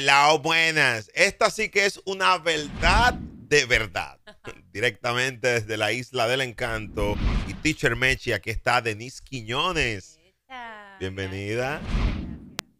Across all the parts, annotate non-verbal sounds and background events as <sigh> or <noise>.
Hola buenas. Esta sí que es una verdad de verdad. Directamente desde la Isla del Encanto y Teacher Mechi, aquí está Denise Quiñones. Bienvenida.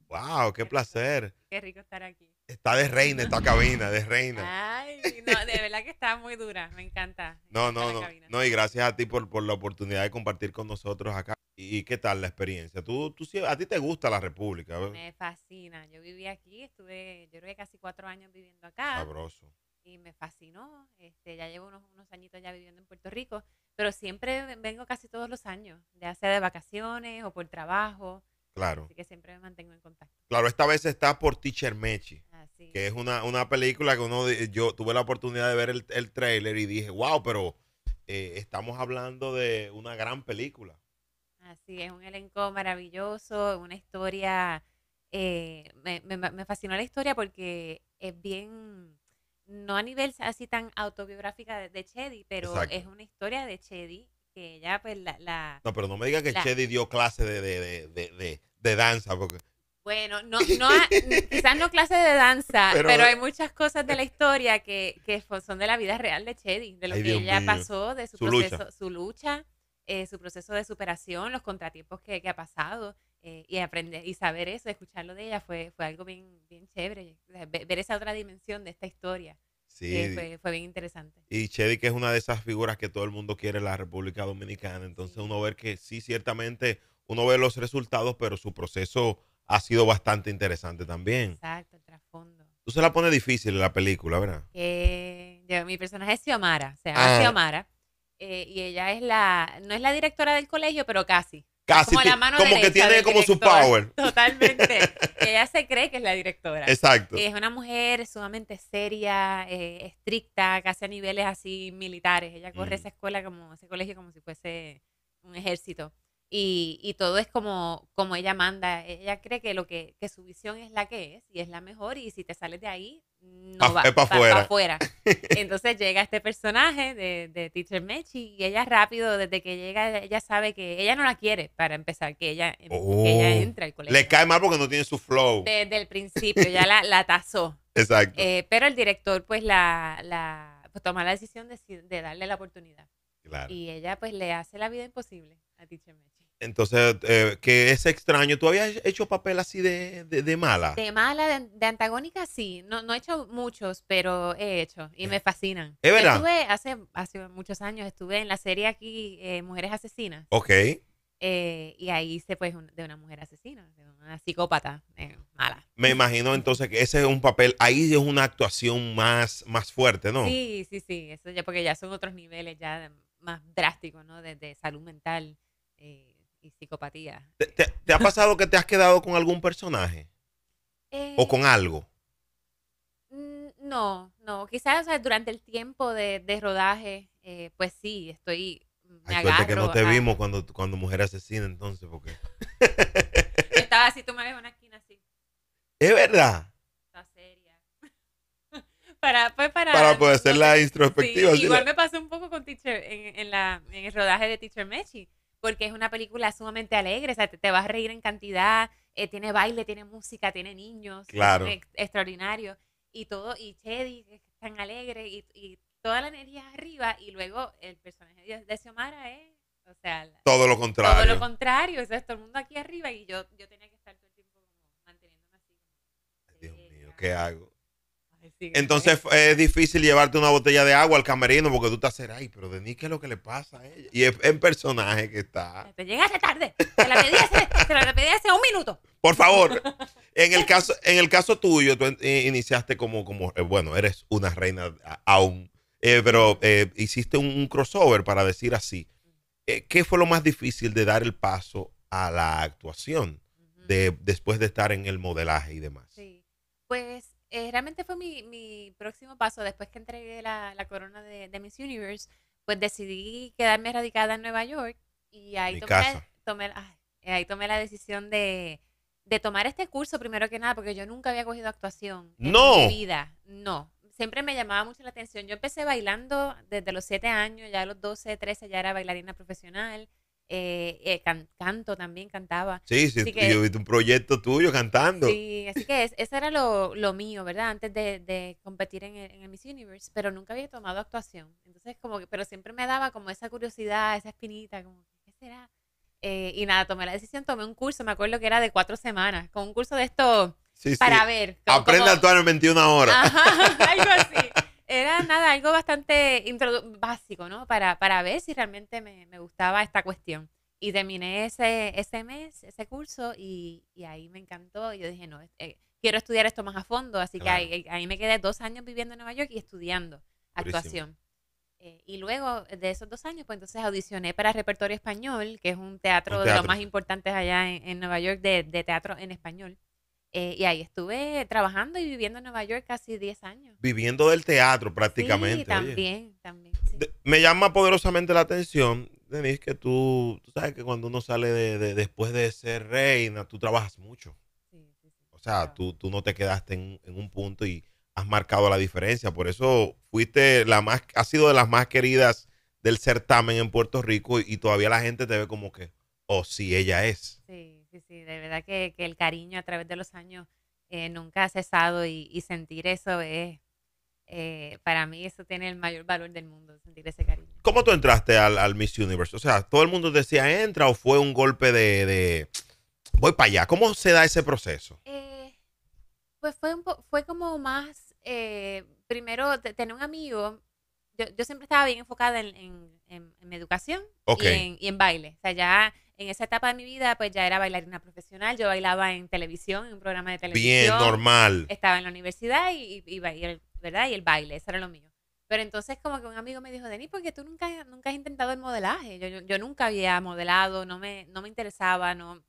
Wow, qué placer. Qué rico estar aquí. Está de reina esta cabina, de reina. Ay, no, de verdad que está muy dura, me encanta. No, no, no, no, y gracias a ti por, por la oportunidad de compartir con nosotros acá. ¿Y qué tal la experiencia? ¿Tú, tú, a ti te gusta la República. Me fascina. Yo viví aquí, estuve, yo creo casi cuatro años viviendo acá. Sabroso. Y me fascinó. Este, ya llevo unos, unos añitos ya viviendo en Puerto Rico, pero siempre vengo casi todos los años, ya sea de vacaciones o por trabajo. Claro. Así que siempre me mantengo en contacto. Claro, esta vez está por Teacher Mechi, que es una, una, película que uno, yo tuve la oportunidad de ver el, el trailer y dije, wow, pero eh, estamos hablando de una gran película. Así es, un elenco maravilloso, una historia, eh, me, me, fascinó la historia porque es bien, no a nivel así tan autobiográfica de, Chedi, pero es una historia de Chedi que ella pues la... no, pero no me diga que Chedi dio clase de, de, de danza, porque... Bueno, no, no quizás no clases de danza, <laughs> pero, hay muchas cosas de la <laughs> historia que, que, son de la vida real de Chedi, de lo que ella pasó, de su, proceso, su lucha, eh, su proceso de superación, los contratiempos que, ha pasado. Eh, y aprender y saber eso, escucharlo de ella, fue, fue algo bien, bien chévere. ver, esa otra dimensión de esta historia. Eh, sí. fue, bien interesante. Y Chedi, que es una de esas figuras que todo el mundo quiere en la República Dominicana. Entonces, uno ver que sí, ciertamente, uno ve los resultados, pero su proceso ha sido bastante interesante también. Exacto, el trasfondo. Tú se la pones difícil en la película, ¿verdad? mi personaje es Xiomara, o sea, ah. Xiomara. Eh, y ella es la, no es la directora del colegio, pero casi. Casi, como, la mano como que tiene como su power. <laughs> Totalmente. <laughs> ella se cree que es la directora. Exacto. es una mujer sumamente seria, eh, estricta, casi a niveles así militares. Ella corre mm. esa escuela como, ese colegio como si fuese un ejército. Y, y, todo es como, como ella manda. Ella cree que lo que, que su visión es la que es y es la mejor. Y si te sales de ahí, no va, es para <laughs> Entonces llega este personaje de, de, Teacher Mechi y ella rápido, desde que llega, ella sabe que ella no la quiere para empezar, que ella, em, oh, entra al colegio. Le cae mal porque no tiene su flow. Desde el principio, ya la, la tasó. Exacto. Eh, pero el director, pues, la, la pues, toma la decisión de, darle la oportunidad. Y ella, pues, le hace la vida imposible a Teacher Mechi. Entonces, eh, que es extraño. ¿Tú habías hecho papel así de, de, mala? De mala, de, antagónica, sí. No, no he hecho muchos, pero he hecho y eh, me fascinan. Es verdad. Estuve hace, hace muchos años, estuve en la serie aquí, eh, Mujeres Asesinas. Ok. Eh, y ahí hice pues de una mujer asesina, de una psicópata mala. Me imagino <laughs> entonces que ese es un papel, ahí es una actuación más, más fuerte, ¿no? Sí, sí, sí. Eso ya, porque ya son otros niveles ya más drásticos, ¿no? De, salud mental. Eh, psicopatía. ¿Te, ha pasado que te has quedado con algún personaje? ¿O con eh, algo? Mm, no, no. Quizás durante el tiempo de, rodaje, eh, pues sí, estoy. Mm, me que no te vimos cuando, cuando Mujer Asesina, entonces, porque. <laughs> estaba así, tú me ves una esquina así. Es verdad. seria. <laughs> para, pues, poder hacer la introspectiva. igual me pasó un poco con teacher, en, en el rodaje de Teacher Mechi porque es una película sumamente alegre, o sea, te, vas a reír en cantidad, eh, tiene baile, tiene música, tiene niños, es, extraordinario, y todo, y Chedi es tan alegre, y, toda la energía arriba, y luego el personaje de, Xiomara es, o sea, todo lo contrario. Todo lo contrario, o sea, es todo el mundo aquí arriba, y yo, yo tenía que estar todo el tiempo manteniéndome así. Dios mío, ¿qué hago? Entonces <laughs> es difícil llevarte una botella de agua al camerino porque tú estás ahí, ay, pero Denis, ¿qué es lo que le pasa a ella? Y es el personaje que está. Te llegaste tarde. Te la pedí hace, la pedí hace un minuto. Por favor. <laughs> En el caso, en el caso tuyo, tú eh, iniciaste como, como eh, bueno, eres una reina aún, eh, pero hiciste un, crossover para decir así. ¿Qué fue lo más difícil de dar el paso a la actuación de, después de estar en el modelaje y demás? Sí. Pues eh, realmente fue mi, mi, próximo paso. Después que entregué la, corona de, Miss Universe, pues decidí quedarme radicada en Nueva York y ahí, tomé la, eh, ahí tomé la decisión de, tomar este curso primero que nada, porque yo nunca había cogido actuación en mi vida. No. Siempre me llamaba mucho la atención. Yo empecé bailando desde los 7 años, ya a los 12, 13 ya era bailarina profesional. Eh, eh canto también, cantaba. Sí, sí, un proyecto tuyo cantando. Sí, así que eso era lo, mío, ¿verdad? Antes de, competir en el, en Miss Universe, pero nunca había tomado actuación. Entonces, como que, pero siempre me daba como esa curiosidad, esa espinita, como, ¿qué será? Eh, y nada, tomé la decisión, tomé un curso, me acuerdo que era de cuatro semanas, con un curso de esto para ver. Aprende a actuar en 21 horas. Ajá, <laughs> algo así era nada, algo bastante básico, ¿no? Para, para ver si realmente me, gustaba esta cuestión. Y terminé ese, ese mes, ese curso, y, ahí me encantó. Y yo dije, no, eh, quiero estudiar esto más a fondo. Así que ahí, me quedé dos años viviendo en Nueva York y estudiando actuación. Eh, y luego de esos dos años, pues entonces audicioné para Repertorio Español, que es un teatro, de los más importantes allá en, Nueva York de, teatro en español. Eh, y ahí estuve trabajando y viviendo en Nueva York casi 10 años. Viviendo del teatro prácticamente. Sí, también, también. me llama poderosamente la atención, Denise, que tú, sabes que cuando uno sale de, después de ser reina, tú trabajas mucho. Sí, o sea, tú, no te quedaste en, un punto y has marcado la diferencia. Por eso fuiste la más, ha sido de las más queridas del certamen en Puerto Rico y, todavía la gente te ve como que, oh, sí, ella es. Sí sí, sí, de verdad que, el cariño a través de los años eh, nunca ha cesado y, sentir eso es, eh, para mí eso tiene el mayor valor del mundo, sentir ese cariño. ¿Cómo tú entraste al, al Miss Universe? O sea, todo el mundo decía entra o fue un golpe de, voy para allá. ¿Cómo se da ese proceso? Eh, pues fue, fue como más, primero tener un amigo, yo, yo siempre estaba bien enfocada en, en, en, mi educación y, y, en, baile. O sea, ya en esa etapa de mi vida, pues ya era bailarina profesional. Yo bailaba en televisión, en un programa de televisión. Bien, normal. Estaba en la universidad y, el, ¿verdad? y el baile, eso era lo mío. Pero entonces como que un amigo me dijo, Denis, porque tú nunca, nunca has intentado el modelaje. Yo, nunca había modelado, no me, no me interesaba, no,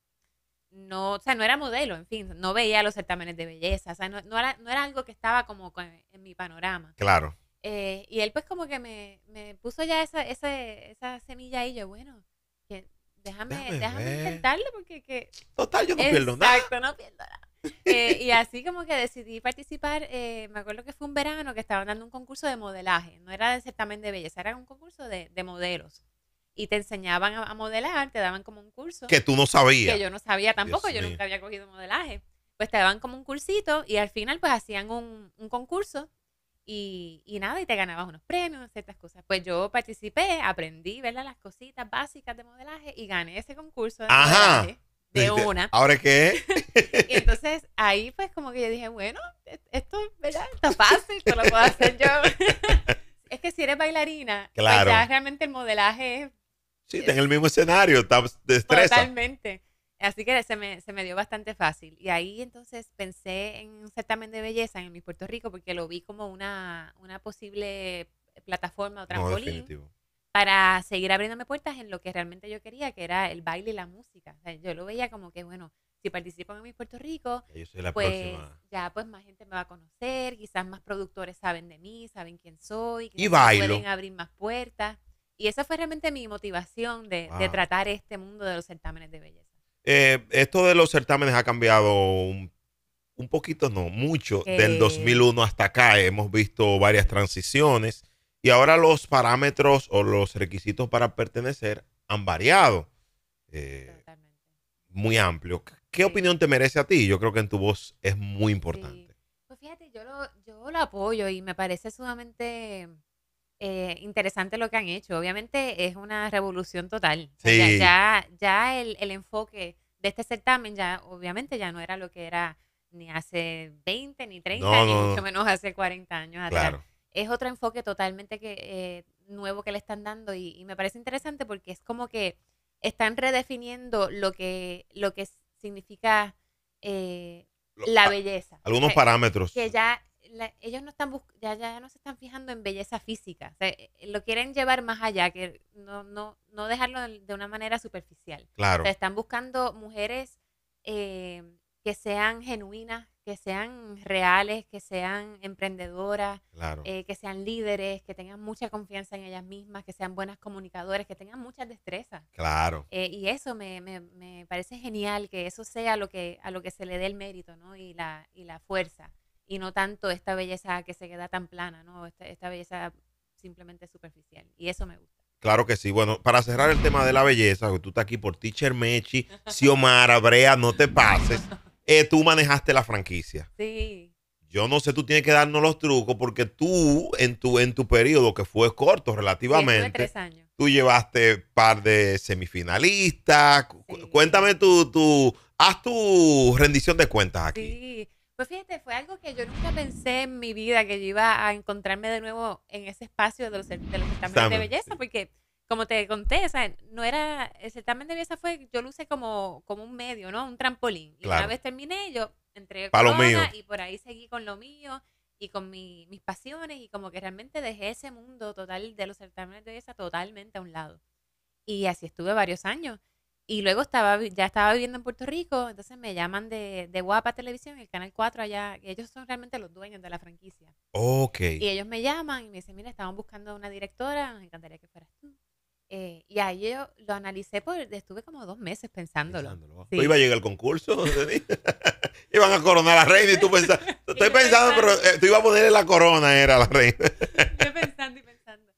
no, o sea, no era modelo, en fin, no veía los certámenes de belleza, o sea, no, no, era, no era algo que estaba como en mi panorama. Claro. Eh, y él pues como que me, me puso ya esa, esa, esa semilla ahí, yo, bueno, déjame, déjame, intentarlo porque que... Total, yo no pierdo nada. Exacto, no pierdo nada. Eh, y así como que decidí participar, eh, me acuerdo que fue un verano que estaban dando un concurso de modelaje, no era de certamen de belleza, era un concurso de, de modelos. Y te enseñaban a, modelar, te daban como un curso. Que tú no sabías. Que yo no sabía tampoco, yo nunca había cogido modelaje. Pues te daban como un cursito y al final pues hacían un, un concurso y, y, nada, y te ganabas unos premios, ciertas cosas. Pues yo participé, aprendí, ¿verdad? Las cositas básicas de modelaje y gané ese concurso de de una. ¿Ahora qué? <laughs> y entonces ahí pues como que yo dije, bueno, e-, esto, ¿verdad? Está fácil, esto lo puedo hacer yo. <laughs> es que si eres bailarina, pues ya realmente el modelaje es... Sí, en el mismo escenario, está de Totalmente. Así que se me, se me dio bastante fácil. Y ahí entonces pensé en un certamen de belleza en mi Puerto Rico porque lo vi como una, una posible plataforma o trampolín para seguir abriéndome puertas en lo que realmente yo quería, que era el baile y la música. yo lo veía como que, bueno, si participo en mi Puerto Rico, pues ya pues más gente me va a conocer, quizás más productores saben de mí, saben quién soy, y pueden abrir más puertas. Y esa fue realmente mi motivación de, de tratar este mundo de los certámenes de belleza. Eh, esto de los certámenes ha cambiado un, poquito, no, mucho. Del 2001 hasta acá hemos visto varias transiciones y ahora los parámetros o los requisitos para pertenecer han variado. Eh, muy amplio. ¿Qué opinión te merece a ti? Yo creo que en tu voz es muy importante. Pues fíjate, yo lo, yo lo apoyo y me parece sumamente eh, interesante lo que han hecho. Obviamente es una revolución total. ya, ya el, enfoque de este certamen ya obviamente ya no era lo que era ni hace 20, ni 30, ni mucho menos hace 40 años atrás. Es otro enfoque totalmente que, eh, nuevo que le están dando y, me parece interesante porque es como que están redefiniendo lo que, lo que significa eh, la belleza. Algunos parámetros. Que ya ellos no están ya, ya no se están fijando en belleza física, eh, eh, lo quieren llevar más allá, que no, no, no dejarlo de una manera superficial. Claro. están buscando mujeres eh, que sean genuinas, que sean reales, que sean emprendedoras, que sean líderes, que tengan mucha confianza en ellas mismas, que sean buenas comunicadoras, que tengan muchas destrezas. Claro. y eso me, me, me, parece genial, que eso sea lo que, a lo que se le dé el mérito, Y la, y la fuerza y no tanto esta belleza que se queda tan plana, ¿no? Este, esta, belleza simplemente superficial. Y eso me gusta. Claro que sí. Bueno, para cerrar el tema de la belleza, tú estás aquí por Teacher Mechi, Xiomara, Brea, no te pases. <laughs> Eh, tú manejaste la franquicia. Sí. Yo no sé, tú tienes que darnos los trucos porque tú, en tu, en tu periodo, que fue corto relativamente, tres años. tú llevaste par de semifinalistas. Cuéntame tú, tu, haz tu rendición de cuentas aquí. Sí. Pues fíjate, fue algo que yo nunca pensé en mi vida que yo iba a encontrarme de nuevo en ese espacio de los, certámenes de belleza, porque como te conté, no era, el certamen de belleza fue, yo lo usé como, como un medio, ¿no? Un trampolín. Y una vez terminé, yo entré a corona, y por ahí seguí con lo mío y con mis pasiones y como que realmente dejé ese mundo total de los certámenes de belleza totalmente a un lado. Y así estuve varios años. Y luego estaba, ya estaba viviendo en Puerto Rico, entonces me llaman de, Guapa Televisión, el Canal 4 allá, y ellos son realmente los dueños de la franquicia. Ok. Y ellos me llaman y me dicen, mira, estaban buscando una directora, me encantaría que fueras tú. Eh, y ahí yo lo analicé, por, estuve como dos meses pensándolo. Pues iba a llegar el concurso? <laughs> Iban a coronar a la reina y tú pensabas, <laughs> estoy pensando, pero eh, tú ibas a ponerle la corona, era la reina. Estoy <laughs> pensando y pensando.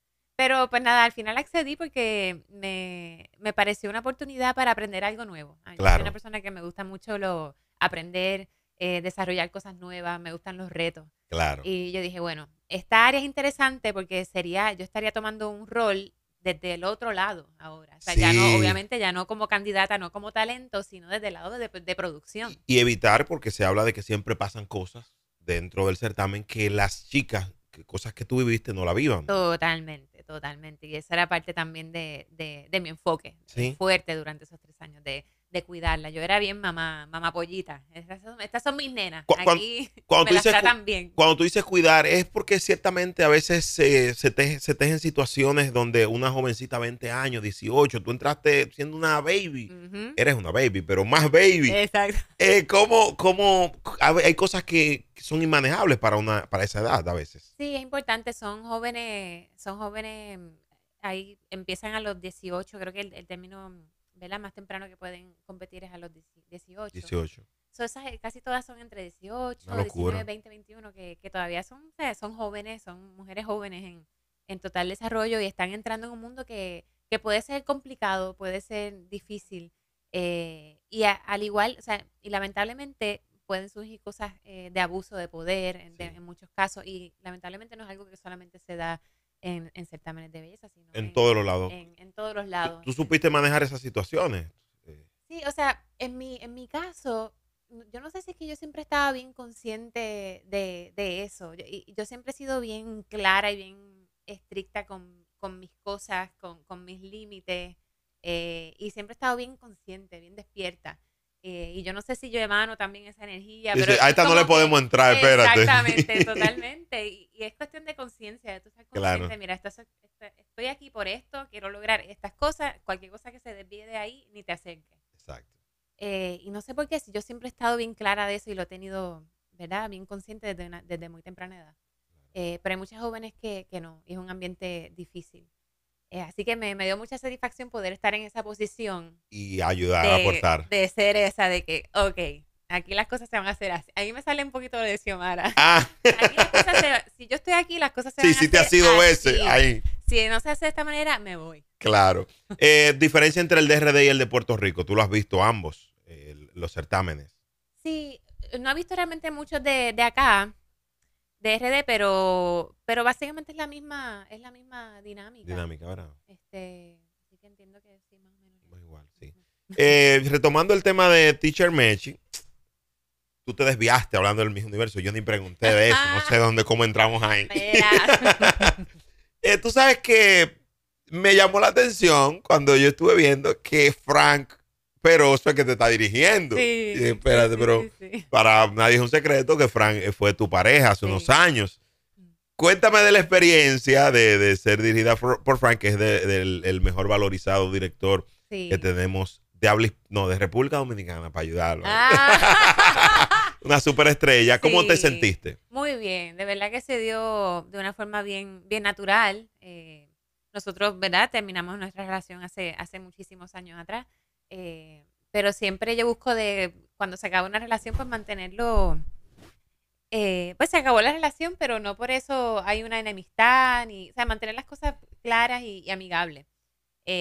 Pero pues nada, al final accedí porque me, pareció una oportunidad para aprender algo nuevo. Ah, yo soy una persona que me gusta mucho lo, aprender, eh, desarrollar cosas nuevas, me gustan los retos. Claro. Y yo dije, bueno, esta área es interesante porque sería, yo estaría tomando un rol desde el otro lado ahora. O sea, ya no, obviamente ya no como candidata, no como talento, sino desde el lado de, pues, producción. Y, evitar, porque se habla de que siempre pasan cosas dentro del certamen que las chicas, cosas que tú viviste, no la vivan. Totalmente. Totalmente. Y esa era parte también de, de, mi enfoque fuerte durante esos tres años, de de cuidarla. Yo era bien mamá, mamá pollita. Estas son, mis nenas. Aquí cuando, tú Cuando tú dices cuidar, es porque ciertamente a veces se, te, se tejen situaciones donde una jovencita 20 años, 18, tú entraste siendo una baby. Eres una baby, pero más baby. Exacto. Eh, ¿cómo, hay cosas que son inmanejables para una para esa edad a veces. Sí, es importante. Son jóvenes, son jóvenes, ahí empiezan a los 18, creo que el término más temprano que pueden competir es a los 18. 18. esas eh, casi todas son entre 18, 19, 20, 21, que, todavía son, son jóvenes, son mujeres jóvenes en, total desarrollo y están entrando en un mundo que, puede ser complicado, puede ser difícil. Eh, y al igual, o sea, y lamentablemente pueden surgir cosas eh, de abuso de poder en, en, muchos casos y lamentablemente no es algo que solamente se da en, certámenes de belleza, sino en, todos los lados. ¿Tú, supiste manejar esas situaciones? Eh. Sí, o sea, en mi, en mi caso, yo no sé si es que yo siempre estaba bien consciente de, eso. Yo, y, yo siempre he sido bien clara y bien estricta con, mis cosas, con, con mis límites. Eh, y siempre he estado bien consciente, bien despierta. Eh, y yo no sé si yo emano también esa energía. Pero a esta no le podemos entrar, espérate. Exactamente, <laughs> totalmente. Y, es cuestión de conciencia, de tú estás consciente, mira, estoy aquí por esto, quiero lograr estas cosas, cualquier cosa que se desvíe de ahí, ni te acerque. Exacto. Eh, y no sé por qué, si yo siempre he estado bien clara de eso y lo he tenido, ¿verdad? Bien consciente desde, muy temprana edad. Eh, pero hay muchas jóvenes que, que no, es un ambiente difícil. Eh, así que me, dio mucha satisfacción poder estar en esa posición. Y ayudar a aportar. De ser esa, de que, ok, aquí las cosas se van a hacer así. A mí me sale un poquito de Xiomara. Ah. <laughs> las cosas se, si yo estoy aquí, las cosas se van a hacer Sí, sí te ha sido ese, ahí. Si no se hace de esta manera, me voy. Claro. Eh, diferencia entre el DRD y el de Puerto Rico. Tú lo has visto ambos, los certámenes. Sí, no he visto realmente muchos de, de acá de RD, pero, pero básicamente es la misma, es la misma dinámica. Dinámica, ¿verdad? Este, que entiendo que sí, más o menos. Pues igual, <laughs> eh, retomando el tema de Teacher Matching, tú te desviaste hablando del mismo universo. Yo ni pregunté de eso, no sé <laughs> dónde, cómo entramos ahí. <laughs> Eh, tú sabes que me llamó la atención cuando yo estuve viendo que Frank pero eso es que te está dirigiendo. Sí, espérate, pero para nadie es un secreto que Frank eh, fue tu pareja hace unos años. Cuéntame de la experiencia de, ser dirigida por, Frank, que es el, mejor valorizado director que tenemos de no, de República Dominicana, para ayudarlo. Ah. <laughs> una superestrella. ¿Cómo te sentiste? Muy bien, de verdad que se dio de una forma bien, bien natural. Eh, nosotros, ¿verdad? Terminamos nuestra relación hace, hace muchísimos años atrás. Eh, pero siempre yo busco de, cuando se acaba una relación, pues mantenerlo. Eh, pues se acabó la relación, pero no por eso hay una enemistad, ni, o sea, mantener las cosas claras y, amigables.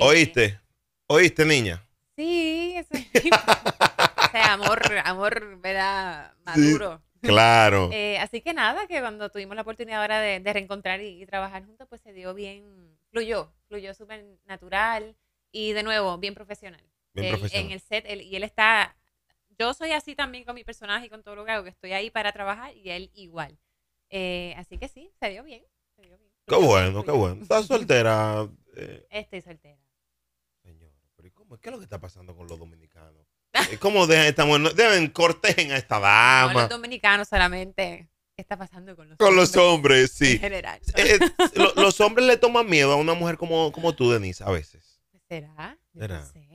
¿Oíste? ¿Oíste, niña? Sí, eso <laughs> o sea, amor, amor, ¿verdad? <laughs> Maduro. claro. Eh, así que nada, que cuando tuvimos la oportunidad ahora de, reencontrar y, trabajar juntos, pues se dio bien, fluyó, fluyó súper natural y de nuevo, bien profesional en el set. y él está. Yo soy así también con mi personaje y con todo lo que hago, que estoy ahí para trabajar y él igual. Eh, así que sí, se dio bien. Qué bueno, qué bueno. ¿Estás soltera? <laughs> Eh, estoy soltera. Señor, pero cómo? ¿qué es lo que está pasando con los dominicanos? <laughs> Eh, ¿Cómo dejan Deben cortejen a esta dama. No, los dominicanos solamente. ¿Qué está pasando con los hombres? Con los hombres, sí. En general. <laughs> los hombres le toman miedo a una mujer como, como tú, Denise, a veces. ¿Será? ¿Será? No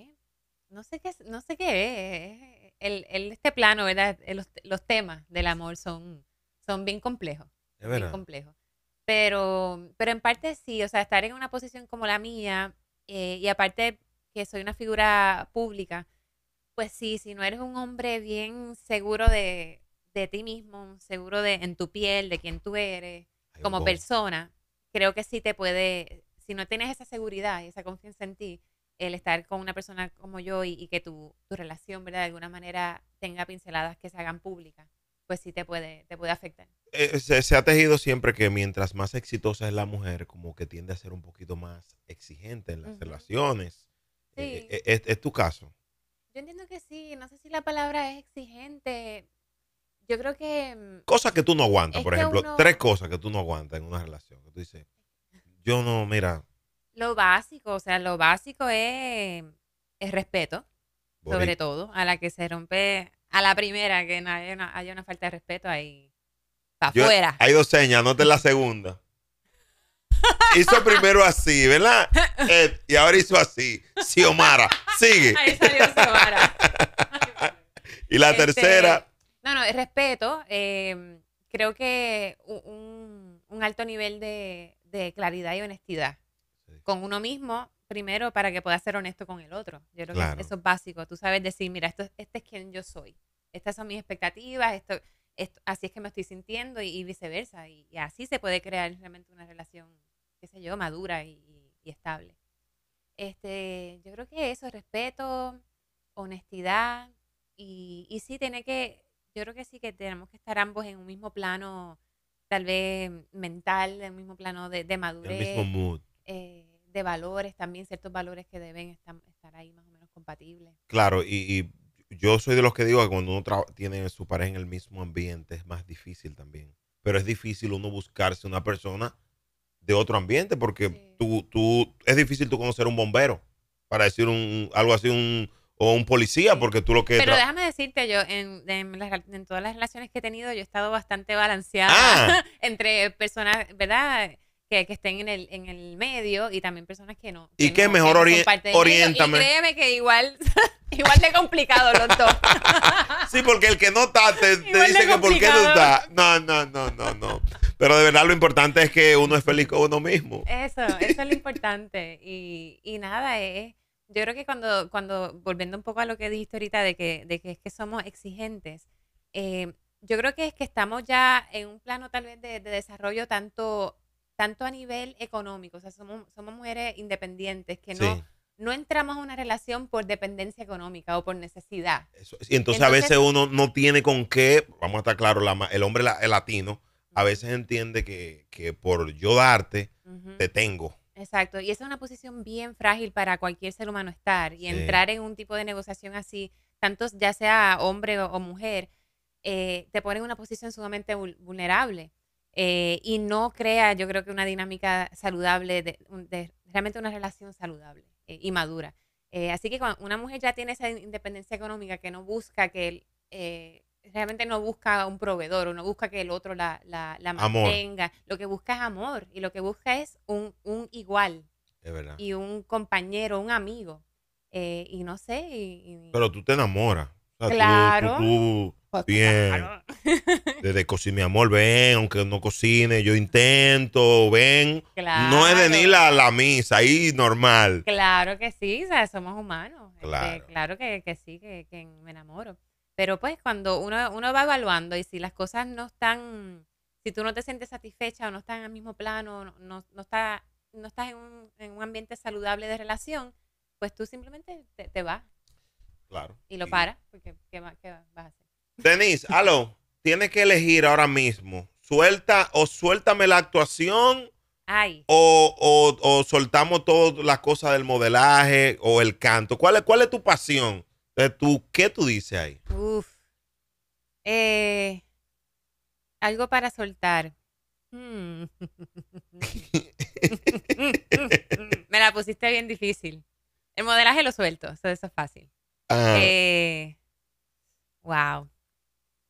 no sé qué, no sé qué es. El, este plano, ¿verdad? Los, los, temas del amor son, son bien complejos. Es verdad. complejos. Pero, pero en parte sí, o sea, estar en una posición como la mía, eh, y aparte que soy una figura pública, pues sí, si no eres un hombre bien seguro de, ti mismo, seguro de en tu piel, de quién tú eres, como persona, creo que sí te puede, si no tienes esa seguridad y esa confianza en ti, el estar con una persona como yo y, que tu, tu, relación, ¿verdad? De alguna manera tenga pinceladas que se hagan públicas, pues sí te puede, te puede afectar. Eh, eh, se, ha tejido siempre que mientras más exitosa es la mujer, como que tiende a ser un poquito más exigente en las relaciones. Eh, sí. es, tu caso? Yo entiendo que sí, no sé si la palabra es exigente. Yo creo que... Mm, cosas que tú no aguantas, por ejemplo. Tres cosas que tú no aguantas en una relación. tú dices, yo no, mira, lo básico, o sea, lo básico es, el respeto, sobre todo, a la que se rompe, a la primera que haya una, una falta de respeto ahí, para afuera. Hay dos señas, te la segunda. <laughs> Hizo primero así, ¿verdad? Eh, y ahora hizo así. Xiomara, sigue. Ahí salió Xiomara. <laughs> y la este, tercera. No, no, respeto. Eh, creo que un, alto nivel de, claridad y honestidad con uno mismo primero para que pueda ser honesto con el otro. Yo creo que eso es básico. Tú sabes decir, mira, esto, este es quien yo soy. Estas son mis expectativas, esto, esto así es que me estoy sintiendo y, viceversa. Y, así se puede crear realmente una relación, qué sé yo, madura y, estable. Este, yo creo que eso, es respeto, honestidad y, y sí tiene que, yo creo que sí que tenemos que estar ambos en un mismo plano, tal vez mental, en un mismo plano de, de madurez. mismo de valores, también ciertos valores que deben estar, ahí más o menos compatibles. Claro, y, yo soy de los que digo que cuando uno tiene su pareja en el mismo ambiente es más difícil también. Pero es difícil uno buscarse una persona de otro ambiente porque tú, tú, es difícil tú conocer un bombero, para decir un, algo así, un, o un policía, porque tú lo que... Pero déjame decirte, yo en, todas las relaciones que he tenido, yo he estado bastante balanceada ah. <laughs> entre personas, ¿verdad? que, estén en el, en el medio y también personas que no. y qué que mejor orienta? créeme que igual, <laughs> igual de complicado los dos. <laughs> sí, porque el que no está te, dice que por qué no está. No, no, no, no, no. Pero de verdad lo importante es que uno es feliz con uno mismo. Eso, eso es lo importante. Y, y nada, es, yo creo que cuando, cuando, volviendo un poco a lo que dijiste ahorita de que, de que es que somos exigentes, eh, yo creo que es que estamos ya en un plano tal vez de, de desarrollo tanto tanto a nivel económico, o sea, somos, mujeres independientes que no, no entramos a una relación por dependencia económica o por necesidad. y entonces, a veces uno no tiene con qué, vamos a estar claros, el hombre latino a veces entiende que, por yo darte, te tengo. Exacto, y esa es una posición bien frágil para cualquier ser humano estar y entrar en un tipo de negociación así, tanto ya sea hombre o, mujer, eh, te pone en una posición sumamente vulnerable. Eh, y no crea, yo creo que una dinámica saludable, de, realmente una relación saludable eh, y madura. Eh, así que cuando una mujer ya tiene esa independencia económica que no busca que él, realmente no busca un proveedor, o no busca que el otro la, la, mantenga, lo que busca es amor y lo que busca es un, un igual y un compañero, un amigo. y no sé. Pero tú te enamoras. Ah, claro. Pues, bien. Desde cocina, mi amor, ven, aunque no cocine, yo intento, ven. No es de ni la, la misa, ahí normal. Claro que sí, somos humanos. Este, claro, claro que, que sí, que, que, me enamoro. Pero pues cuando uno, uno va evaluando y si las cosas no están, si tú no te sientes satisfecha o no estás en el mismo plano, no, no, está, no estás en un, en un ambiente saludable de relación, pues tú simplemente te, te vas Claro. Y lo para, porque ¿qué, vas a hacer? Denise, aló, tienes que elegir ahora mismo. Suelta o suéltame la actuación. Ay. O, soltamos todas las cosas del modelaje o el canto. ¿Cuál es, cuál es tu pasión? ¿Qué tú dices ahí? Uf. Eh, algo para soltar. Hmm. <laughs> <laughs> Me la pusiste bien difícil. El modelaje lo suelto, eso es fácil. Ah. Eh, wow.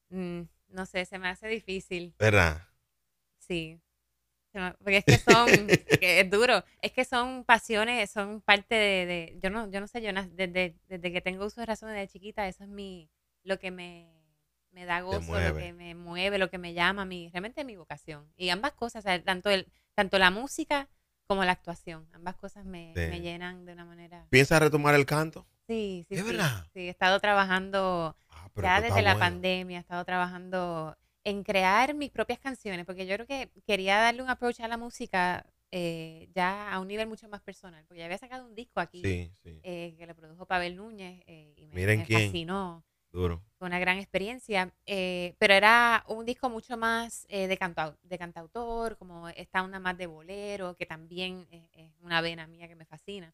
Mm, no sé, se me hace difícil. ¿Verdad? Sí. Porque es que son, <laughs> es duro, es que son pasiones, son parte de, yo no, yo no sé, yo desde, que tengo uso de razón desde chiquita, eso es mi, lo que me, da gozo, lo que me mueve, lo que me llama, mi, realmente mi vocación. Y ambas cosas, tanto, el, tanto la música como la actuación. Ambas cosas me, me llenan de una manera. ¿Piensas retomar el canto? Sí, sí. ¿Es sí, verdad? Sí, he estado trabajando ah, ya desde la pandemia, he estado trabajando en crear mis propias canciones, porque yo creo que quería darle un approach a la música eh, ya a un nivel mucho más personal, porque ya había sacado un disco aquí eh, que lo produjo Pavel Núñez eh, y me, Miren fascinó. Fue una gran experiencia, eh, pero era un disco mucho más eh, de, de cantautor, como está una más de bolero, que también e-, es, una vena mía que me fascina.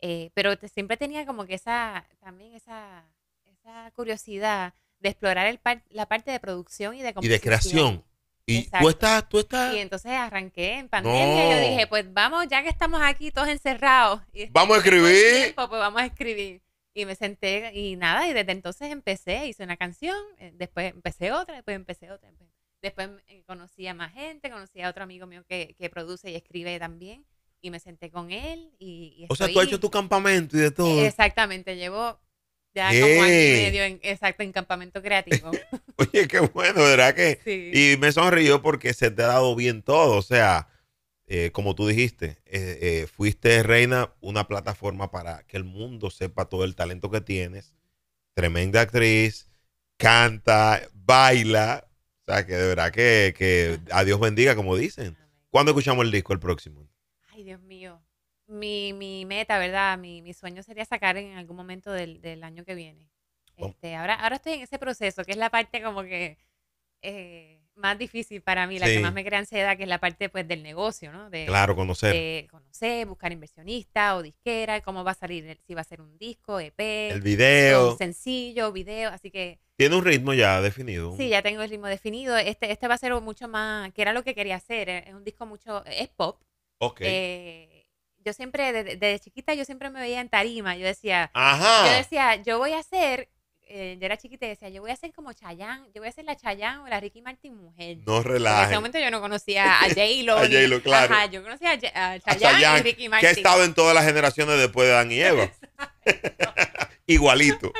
Eh, pero siempre tenía como que esa, también esa, curiosidad de explorar la parte de producción y de Y de creación. Y tú estás, tú Y entonces arranqué en pandemia y yo dije, pues vamos, ya que estamos aquí todos encerrados. Y vamos a <laughs> escribir. Pues vamos a escribir. Y me senté y nada, y desde entonces empecé, hice una canción, eh, después empecé otra, después empecé otra. Después eh, conocí a más gente, conocí a otro amigo mío que, produce y escribe también, y me senté con él. Y, o sea, tú has hecho tu campamento y de todo. Exactamente, llevo ya como año y medio en, exacto, en campamento creativo. <laughs> Oye, qué bueno, ¿verdad que? Y me sonrió porque se te ha dado bien todo, o sea eh, como tú dijiste, eh, eh, fuiste reina, una plataforma para que el mundo sepa todo el talento que tienes. Tremenda actriz, canta, baila. O sea, que de verdad que, a Dios bendiga, como dicen. ¿Cuándo escuchamos el disco el próximo? Ay, Dios mío. Mi, mi meta, ¿verdad? Mi, sueño sería sacar en algún momento del, del año que viene. Este, ahora, ahora estoy en ese proceso, que es la parte como que eh, más difícil para mí, la que más me crea ansiedad, que es la parte pues, del negocio, ¿no? De, claro, conocer. buscar inversionista o disquera, cómo va a salir, si va a ser un disco, EP. El video. sencillo, video, así que... Tiene un ritmo ya definido. Sí, ya tengo el ritmo definido. Este, este va a ser mucho más, que era lo que quería hacer, eh, es un disco mucho, es pop. Ok. Eh, yo siempre, desde, chiquita, yo siempre me veía en tarima. Yo decía, Ajá. yo decía, yo voy a hacer eh, yo era chiquita y decía, yo voy a ser como Chayanne, yo voy a ser la Chayanne o la Ricky Martin mujer. No relajes. En ese momento yo no conocía <laughs> a J-Lo. a J-Lo, claro. Ajá, yo conocía a, Chayanne, a y Ricky Martin. Que ha estado en todas las generaciones después de Dan y Eva. <laughs> <laughs> Igualito.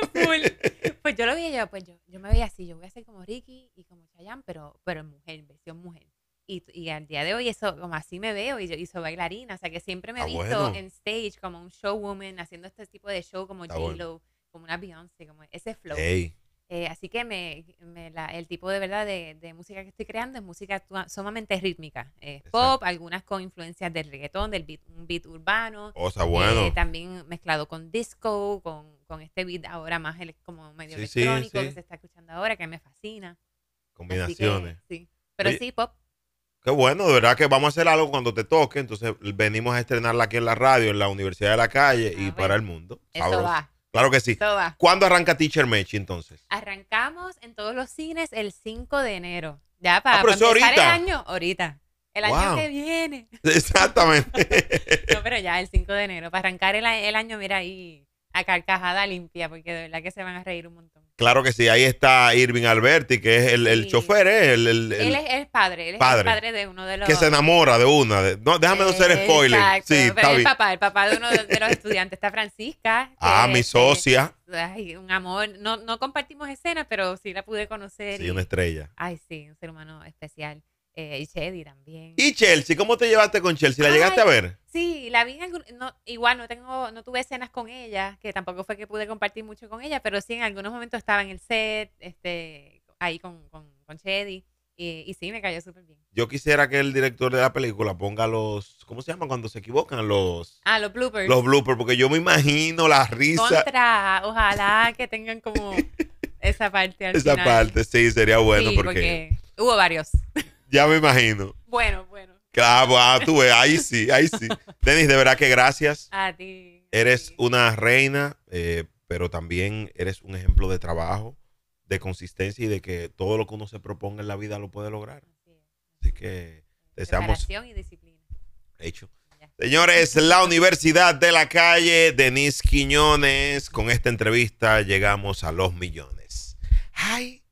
pues yo lo vi yo, pues yo, yo me veía así, yo voy a ser como Ricky y como Chayanne, pero, pero en mujer, versión mujer. Y, y, al día de hoy eso como así me veo y yo soy bailarina o sea que siempre me he ah, visto en stage como un showwoman haciendo este tipo de show como J Lo como una Beyoncé, como ese flow. Eh, así que me, el tipo de verdad de, música que estoy creando es música sumamente rítmica. pop, algunas con influencias del reggaetón, del beat, un beat urbano. O oh, sea, bueno. Eh, también mezclado con disco, con, este beat ahora más como medio electrónico que se está escuchando ahora, que me fascina. Combinaciones. sí, pero sí, pop. Qué bueno, de verdad que vamos a hacer algo cuando te toque. Entonces venimos a estrenarla aquí en la radio, en la Universidad de la Calle y para el mundo. Eso va. Claro que sí. ¿Cuándo arranca Teacher Match entonces? Arrancamos en todos los cines el 5 de enero. Ya ah, para, ah, el año, ahorita. El año que viene. <laughs> Exactamente. <laughs> no, pero ya el 5 de enero, para arrancar el, el año, mira ahí, a carcajada limpia, porque de verdad que se van a reír un montón. Claro que sí, ahí está Irving Alberti, que es el, chofer, ¿eh? El, él es el padre, él es padre, el padre de uno de los... Que se enamora de una. No, déjame no ser spoiler. Exacto, sí, bien. el papá, el papá de uno de los estudiantes está Francisca. Ah, mi eh, socia. ay, un amor. No, no compartimos escenas, pero sí la pude conocer. Sí, una estrella. Ay, sí, un ser humano especial. Eh, y Chedi también. ¿Y Chelsea? ¿Cómo te llevaste con Chelsea? ¿La llegaste a ver? Sí, la vi en, no, igual no tengo, no tuve escenas con ella, que tampoco fue que pude compartir mucho con ella, pero sí en algunos momentos estaba en el set, este, ahí con, con, Chedi. Y, sí, me cayó súper bien. Yo quisiera que el director de la película ponga los. ¿Cómo se llama cuando se equivocan? Los. Ah, los bloopers. Los bloopers, porque yo me imagino la risa. Contra, ojalá que tengan como <laughs> esa parte al Esa parte, sí, sería bueno porque... Hubo varios. <laughs> ya me imagino. Bueno, bueno. Claro, ah, tú ves, ahí sí, ahí sí. <laughs> Denis, de verdad que gracias. A ti. Eres una reina, eh, pero también eres un ejemplo de trabajo, de consistencia y de que todo lo que uno se proponga en la vida lo puede lograr. Así que deseamos. y disciplina. Hecho. Señores, la Universidad de la Calle, Denis Quiñones, con esta entrevista llegamos a los millones. ¡Ay!